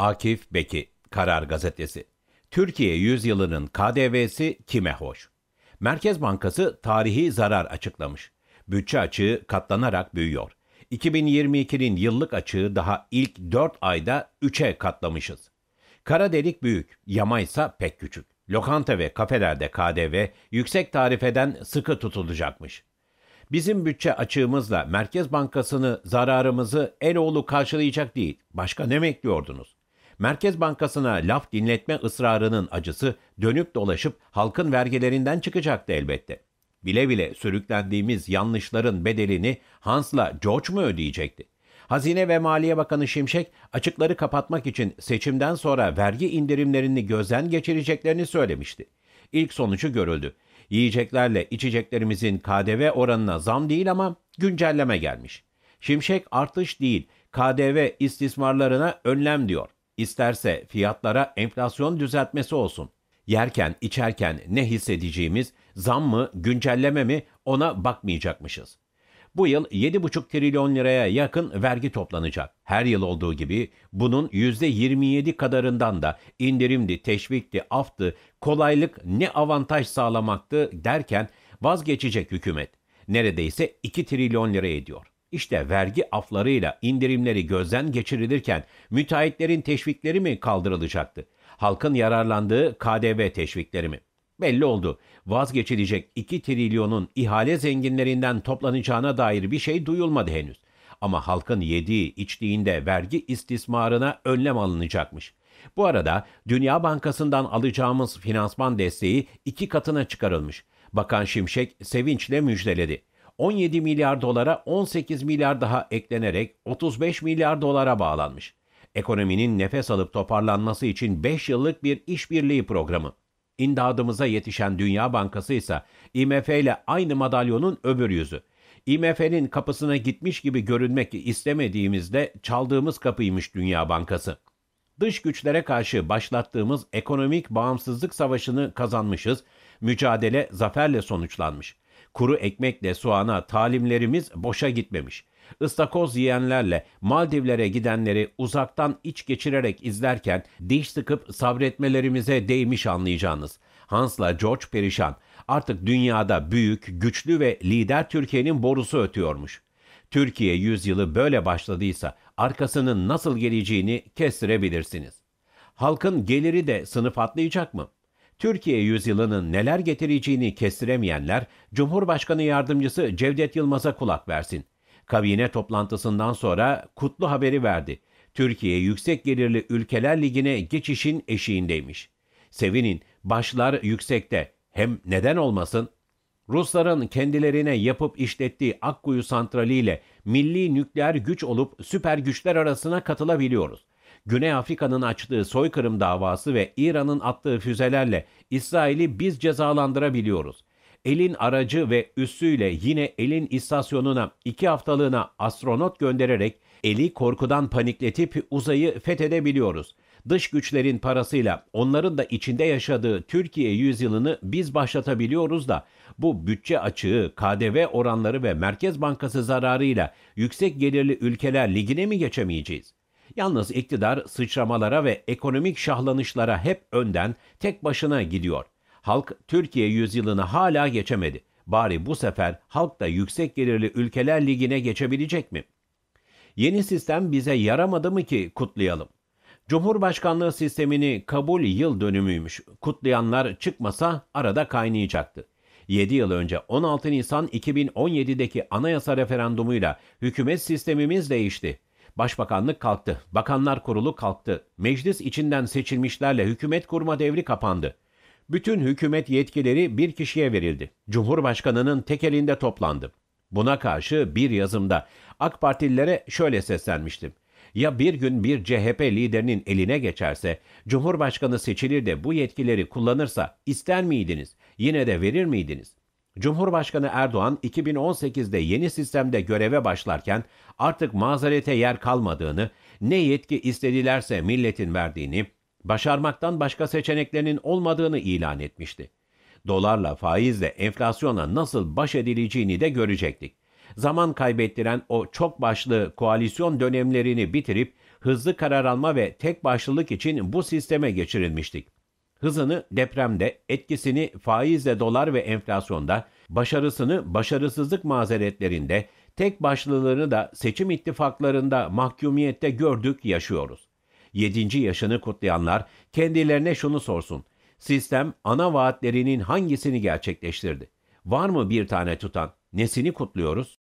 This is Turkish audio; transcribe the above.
Akif Beki, Karar Gazetesi. Türkiye yüzyılının KDV'si kime hoş? Merkez Bankası tarihi zarar açıklamış. Bütçe açığı katlanarak büyüyor. 2022'nin yıllık açığı daha ilk 4 ayda 3'e katlamışız. Kara delik büyük, yama ise pek küçük. Lokanta ve kafelerde KDV yüksek tarifeden sıkı tutulacakmış. Bizim bütçe açığımızla Merkez Bankası'nı zararımızı Eloğlu karşılayacak değil. Başka ne bekliyordunuz? Merkez Bankası'na laf dinletme ısrarının acısı dönüp dolaşıp halkın vergilerinden çıkacaktı elbette. Bile bile sürüklendiğimiz yanlışların bedelini Hans'la George mu ödeyecekti? Hazine ve Maliye Bakanı Şimşek açıkları kapatmak için seçimden sonra vergi indirimlerini gözden geçireceklerini söylemişti. İlk sonucu görüldü. Yiyeceklerle içeceklerimizin KDV oranına zam değil ama güncelleme gelmiş. Şimşek artış değil, KDV istismarlarına önlem diyor. İsterse fiyatlara enflasyon düzeltmesi olsun. Yerken, içerken ne hissedeceğimiz, zam mı, güncelleme mi ona bakmayacakmışız. Bu yıl 7,5 trilyon liraya yakın vergi toplanacak. Her yıl olduğu gibi bunun %27 kadarından da indirimdi, teşvikti, aftı, kolaylık ne avantaj sağlamaktı derken vazgeçecek hükümet. Neredeyse 2 trilyon lira ediyor. İşte vergi aflarıyla indirimleri gözden geçirilirken müteahhitlerin teşvikleri mi kaldırılacaktı? Halkın yararlandığı KDV teşvikleri mi? Belli oldu. Vazgeçilecek 2 trilyonun ihale zenginlerinden toplanacağına dair bir şey duyulmadı henüz. Ama halkın yediği içtiğinde vergi istismarına önlem alınacakmış. Bu arada Dünya Bankası'ndan alacağımız finansman desteği iki katına çıkarılmış. Bakan Şimşek sevinçle müjdeledi. 17 milyar dolara 18 milyar daha eklenerek 35 milyar dolara bağlanmış. Ekonominin nefes alıp toparlanması için 5 yıllık bir işbirliği programı. İndadımıza yetişen Dünya Bankası ise IMF ile aynı madalyonun öbür yüzü. IMF'nin kapısına gitmiş gibi görünmek istemediğimizde çaldığımız kapıymış Dünya Bankası. Dış güçlere karşı başlattığımız ekonomik bağımsızlık savaşını kazanmışız, mücadele zaferle sonuçlanmış. Kuru ekmekle soğana talimlerimiz boşa gitmemiş. Istakoz yiyenlerle Maldivlere gidenleri uzaktan iç geçirerek izlerken diş sıkıp sabretmelerimize değmiş anlayacağınız. Hans'la George perişan. Artık dünyada büyük, güçlü ve lider Türkiye'nin borusu ötüyormuş. Türkiye yüzyılı böyle başladıysa arkasının nasıl geleceğini kestirebilirsiniz. Halkın geliri de sınıf atlayacak mı?'' Türkiye yüzyılının neler getireceğini kestiremeyenler Cumhurbaşkanı Yardımcısı Cevdet Yılmaz'a kulak versin. Kabine toplantısından sonra kutlu haberi verdi. Türkiye Yüksek Gelirli Ülkeler Ligi'ne geçişin eşiğindeymiş. Sevinin, başlar yüksekte. Hem neden olmasın? Rusların kendilerine yapıp işlettiği Akkuyu santraliyle milli nükleer güç olup süper güçler arasına katılabiliyoruz. Güney Afrika'nın açtığı soykırım davası ve İran'ın attığı füzelerle İsrail'i biz cezalandırabiliyoruz. Elin aracı ve üssüyle yine elin istasyonuna iki haftalığına astronot göndererek eli korkudan panikletip uzayı fethedebiliyoruz. Dış güçlerin parasıyla onların da içinde yaşadığı Türkiye yüzyılını biz başlatabiliyoruz da bu bütçe açığı, KDV oranları ve Merkez Bankası zararıyla yüksek gelirli ülkeler ligine mi geçemeyeceğiz? Yalnız iktidar sıçramalara ve ekonomik şahlanışlara hep önden, tek başına gidiyor. Halk Türkiye yüzyılını hala geçemedi. Bari bu sefer halk da yüksek gelirli ülkeler ligine geçebilecek mi? Yeni sistem bize yaramadı mı ki kutlayalım? Cumhurbaşkanlığı sistemini kabul yıl dönümüymüş. Kutlayanlar çıkmasa arada kaynayacaktı. 7 yıl önce 16 Nisan 2017'deki anayasa referandumuyla hükümet sistemimiz değişti. Başbakanlık kalktı, bakanlar kurulu kalktı, meclis içinden seçilmişlerle hükümet kurma devri kapandı. Bütün hükümet yetkileri bir kişiye verildi. Cumhurbaşkanının tek elinde toplandı. Buna karşı bir yazımda AK Partililere şöyle seslenmiştim. Ya bir gün bir CHP liderinin eline geçerse, Cumhurbaşkanı seçilir de bu yetkileri kullanırsa ister miydiniz? Yine de verir miydiniz? Cumhurbaşkanı Erdoğan 2018'de yeni sistemde göreve başlarken artık mazerete yer kalmadığını, ne yetki istedilerse milletin verdiğini, başarmaktan başka seçeneklerinin olmadığını ilan etmişti. Dolarla, faizle, enflasyona nasıl baş edileceğini de görecektik. Zaman kaybettiren o çok başlı koalisyon dönemlerini bitirip hızlı karar alma ve tek başlılık için bu sisteme geçirilmiştik. Hızını depremde, etkisini faizle dolar ve enflasyonda, başarısını başarısızlık mazeretlerinde, tek başlılığını da seçim ittifaklarında mahkumiyette gördük yaşıyoruz. 7. yaşını kutlayanlar kendilerine şunu sorsun. Sistem ana vaatlerinin hangisini gerçekleştirdi? Var mı bir tane tutan? Nesini kutluyoruz?